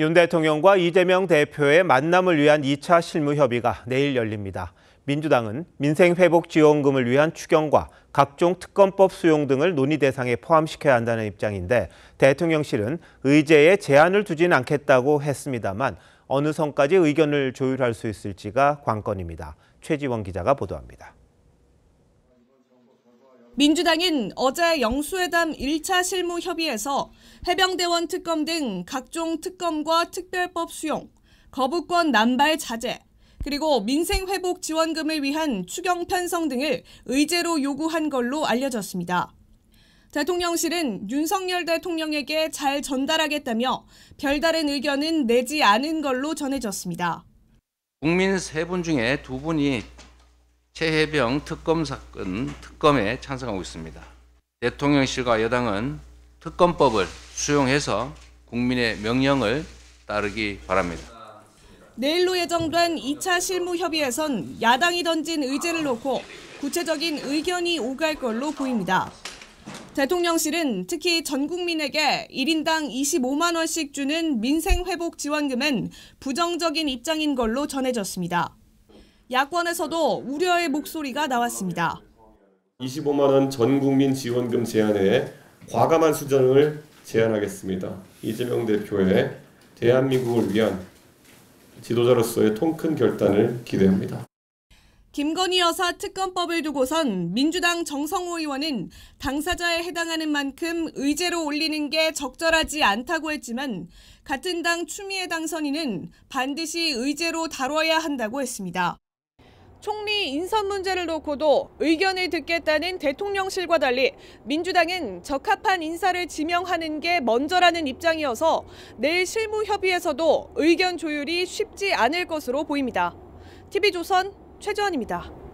윤 대통령과 이재명 대표의 만남을 위한 2차 실무협의가 내일 열립니다. 민주당은 민생회복지원금을 위한 추경과 각종 특검법 수용 등을 논의 대상에 포함시켜야 한다는 입장인데 대통령실은 의제에 제한을 두진 않겠다고 했습니다만 어느 선까지 의견을 조율할 수 있을지가 관건입니다. 최지원 기자가 보도합니다. 민주당인 어제 영수회담 1차 실무 협의에서 해병대원 특검 등 각종 특검과 특별법 수용, 거부권 남발 자제, 그리고 민생 회복 지원금을 위한 추경 편성 등을 의제로 요구한 걸로 알려졌습니다. 대통령실은 윤석열 대통령에게 잘 전달하겠다며 별다른 의견은 내지 않은 걸로 전해졌습니다. 국민 세 분 중에 두 분이 최혜병 특검 사건 특검에 찬성하고 있습니다. 대통령실과 여당은 특검법을 수용해서 국민의 명령을 따르기 바랍니다. 내일로 예정된 2차 실무협의에선 야당이 던진 의제를 놓고 구체적인 의견이 오갈 걸로 보입니다. 대통령실은 특히 전 국민에게 1인당 25만 원씩 주는 민생회복 지원금은 부정적인 입장인 걸로 전해졌습니다. 야권에서도 우려의 목소리가 나왔습니다. 25만 원 전국민 지원금 제한에 과감한 수정을 제안하겠습니다. 이재명 대표의 대한민국을 위한 지도자로서의 통 큰 결단을 기대합니다. 김건희 여사 특검법을 두고선 민주당 정성호 의원은 당사자에 해당하는 만큼 의제로 올리는 게 적절하지 않다고 했지만 같은 당 추미애 당선인은 반드시 의제로 다뤄야 한다고 했습니다. 총리 인선 문제를 놓고도 의견을 듣겠다는 대통령실과 달리 민주당은 적합한 인사를 지명하는 게 먼저라는 입장이어서 내일 실무협의에서도 의견 조율이 쉽지 않을 것으로 보입니다. TV조선 최재원입니다.